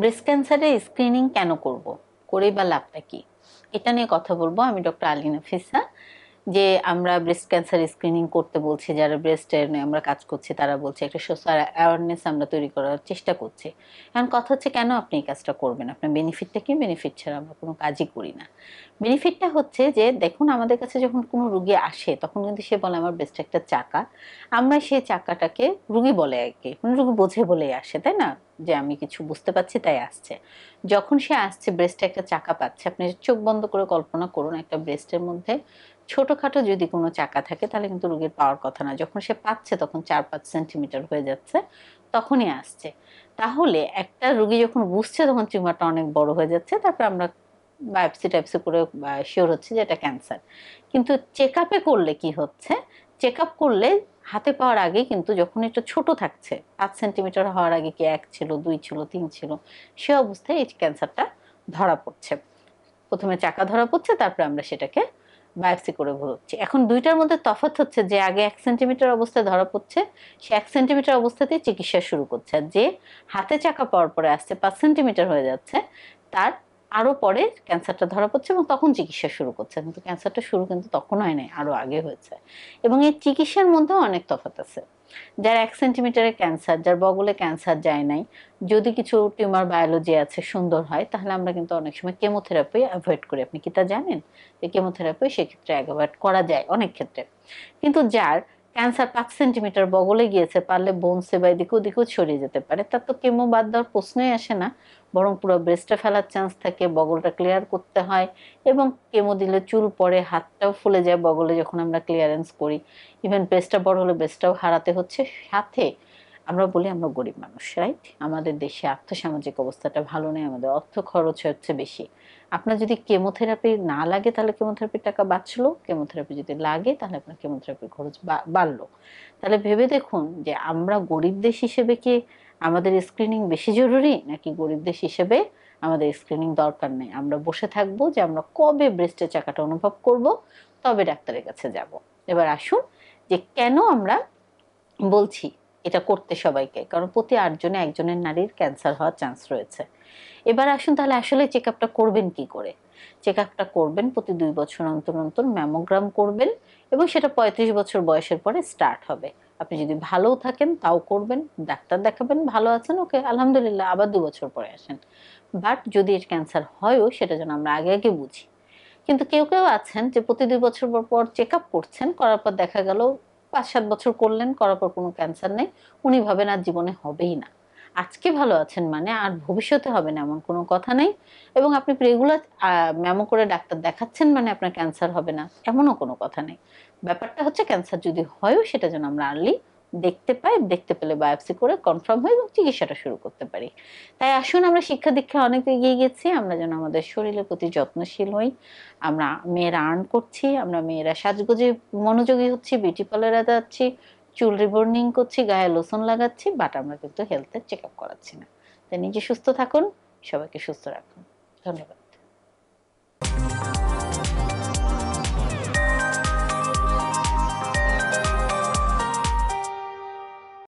breast ক্যান্সারের screening কেন করব করে বা লাভটা কি এটা নিয়ে কথা বলবো আমি ডক্টর আলিনা ফিসা যে আমরা ব্রেস্ট ক্যান্সার স্ক্রিনিং করতে বলছি যারা ব্রেস্টের নিয়ে আমরা কাজ করছি তারা বলছে একটা সোশ্যাল অ্যাওয়ারনেস আমরা তৈরি করার চেষ্টা করছি এখন কথা হচ্ছে কেন আপনি এই কাজটা করবেন আপনার বেনিফিটটা কি বেনিফিট ছাড়া আমরা কোনো কাজই করি না বেনিফিটটা হচ্ছে যে দেখুন আমাদের কাছে যখন কোনো রুগী আসে তখন কিন্তু সে বলে আমার ব্রেস্ট একটা চাকা আমরা সেই চাকাটাকে রুগী বলে আর কি মানে রুগী বোঝে বলেই আসে তাই না যে আমি কিছু বুঝতে পারছি তাই আসছে যখন সে আসছে ব্রেস্টে একটা চাকা পাচ্ছে আপনি চোখ বন্ধ করে কল্পনা করুন একটা ব্রেস্টের মধ্যে ছোটোখাটো যদি কোনো চাকা থাকে তাহলে কিন্তু রোগীর পাওয়ার কথা না যখন সে পাচ্ছে তখন চার পাঁচ সেন্টিমিটার হয়ে যাচ্ছে তখনই আসছে তাহলে একটা রুগী যখন বুঝছে তখন টিউমারটা অনেক বড় হয়ে যাচ্ছে তারপর আমরা বায়োপসি টাইপসি করে শিওর হচ্ছে যে এটা ক্যান্সার কিন্তু চেক আপে করলে কি হচ্ছে চেক আপ করলে হাতে পাওয়ার আগে কিন্তু যখন এটা ছোট থাকছে পাঁচ সেন্টিমিটার হওয়ার আগে কি এক ছিল দুই ছিল তিন ছিল সে অবস্থায় এই ক্যান্সারটা ধরা পড়ছে প্রথমে চাকা ধরা পড়ছে তারপরে আমরা সেটাকে বায়োপসি করে ঘুরোচ্ছি এখন দুইটার মধ্যে তফাৎ হচ্ছে যে আগে এক সেন্টিমিটার অবস্থায় ধরা পড়ছে সে এক সেন্টিমিটার অবস্থাতেই চিকিৎসা শুরু করছে আর যে হাতে চাকা পাওয়ার পরে আসছে পাঁচ সেন্টিমিটার হয়ে যাচ্ছে তার আরো পরে ক্যান্সারটা ধরা পড়ছে এবং তখন চিকিৎসা শুরু করছে কিন্তু ক্যান্সারটা শুরু কিন্তু তখন হয় নাই আরো আগে হয়েছে এবং এই চিকিৎসার মধ্যেও অনেক তফাৎ আছে যার এক সেন্টিমিটারের ক্যান্সার যার বগলে ক্যান্সার যায় নাই যদি কিছু টিউমার বায়োলজি আছে সুন্দর হয় তাহলে আমরা কিন্তু অনেক সময় কেমোথেরাপি অ্যাভয়েড করি আপনি কি তা জানেন যে কেমোথেরাপি সেক্ষেত্রে অ্যাভয়েড করা যায় অনেক ক্ষেত্রে কিন্তু যার ক্যান্সার পাঁচ সেন্টিমিটার বগলে গিয়েছে পারলে বোন সেবা এদিকে ওদিকেও ছড়িয়ে যেতে পারে তার তো কেমো বাদ দেওয়ার প্রশ্নই আসে না বরং পুরো ব্রেস্টটা ফেলার চান্স থাকে বগলটা ক্লিয়ার করতে হয় এবং কেমো দিলে চুল পরে হাতটাও ফুলে যায় বগলে যখন আমরা ক্লিয়ারেন্স করি ইভেন ব্রেস্টটা বড় হলে ব্রেস্টটাও হারাতে হচ্ছে সাথে আমরা বলি আমরা গরিব মানুষ রাইট আমাদের দেশে আর্থসামাজিক অবস্থাটা ভালো নেই আমাদের অর্থ খরচ হচ্ছে বেশি আপনার যদি কেমোথেরাপি না লাগে তাহলে কেমোথেরাপির টাকা বাঁচলো কেমোথেরাপি যদি লাগে তাহলে আপনার কেমোথেরাপির খরচ বাড়লো তাহলে ভেবে দেখুন যে আমরা গরিব দেশ হিসেবে কি আমাদের স্ক্রিনিং বেশি জরুরি নাকি গরিব দেশ হিসেবে আমাদের স্ক্রিনিং দরকার নেই আমরা বসে থাকবো যে আমরা কবে ব্রেস্টের চাকাটা অনুভব করব তবে ডাক্তারের কাছে যাব এবার আসুন যে কেন আমরা বলছি এটা করতে সবাইকে কারণ প্রতি আটজনে একজনের নারীর ক্যান্সার হওয়ার চান্স রয়েছে এবার আসুন তাহলে আসলে চেক আপটা করবেন কি করে চেক আপটা করবেন প্রতি দুই বছর অন্তর অন্তর ম্যামোগ্রাম করবেন এবং সেটা পঁয়ত্রিশ বছর বয়সের পরে স্টার্ট হবে আপনি যদি ভালো থাকেন তাও করবেন ডাক্তার দেখাবেন ভালো আছেন ওকে আলহামদুলিল্লাহ আবার দু বছর পরে আসেন বাট যদি এর ক্যান্সার হয়ও সেটা যেন আমরা আগে আগে বুঝি কিন্তু কেউ কেউ আছেন যে প্রতি দুই বছর পর পর চেক আপ করছেন করার পর দেখা গেল পাঁচ সাত বছর করলেন করার পর কোনো ক্যান্সার নেই উনি ভাবেন আর জীবনে হবেই না আজকে ভালো আছেন মানে আর ভবিষ্যতে হবে না এমন কোনো কথা নেই এবং আপনি রেগুলার ম্যামো করে ডাক্তার দেখাচ্ছেন মানে আপনার ক্যান্সার হবে না এমনও কোনো কথা নেই ব্যাপারটা হচ্ছে ক্যান্সার যদি হয়ও সেটা যেন আমরা আর্লি দেখতে পাই দেখতে পেলে বায়োপসি করে কনফার্ম হয়ে এবং চিকিৎসাটা শুরু করতে পারি তাই আসুন আমরা শিক্ষা দীক্ষা অনেক এগিয়ে গেছি আমরা যেন আমাদের শরীরের প্রতি যত্নশীল হই আমরা মেয়েরা আর্ন করছি আমরা মেয়েরা সাজগোজে মনোযোগী হচ্ছি বিউটি পার্লারে যাচ্ছি চুল রিবর্নিং করছি গায়ে লোসন লাগাচ্ছি বাট আমরা কিন্তু হেলথের চেক আপ করাচ্ছি না তাই নিজে সুস্থ থাকুন সবাইকে সুস্থ রাখুন ধন্যবাদ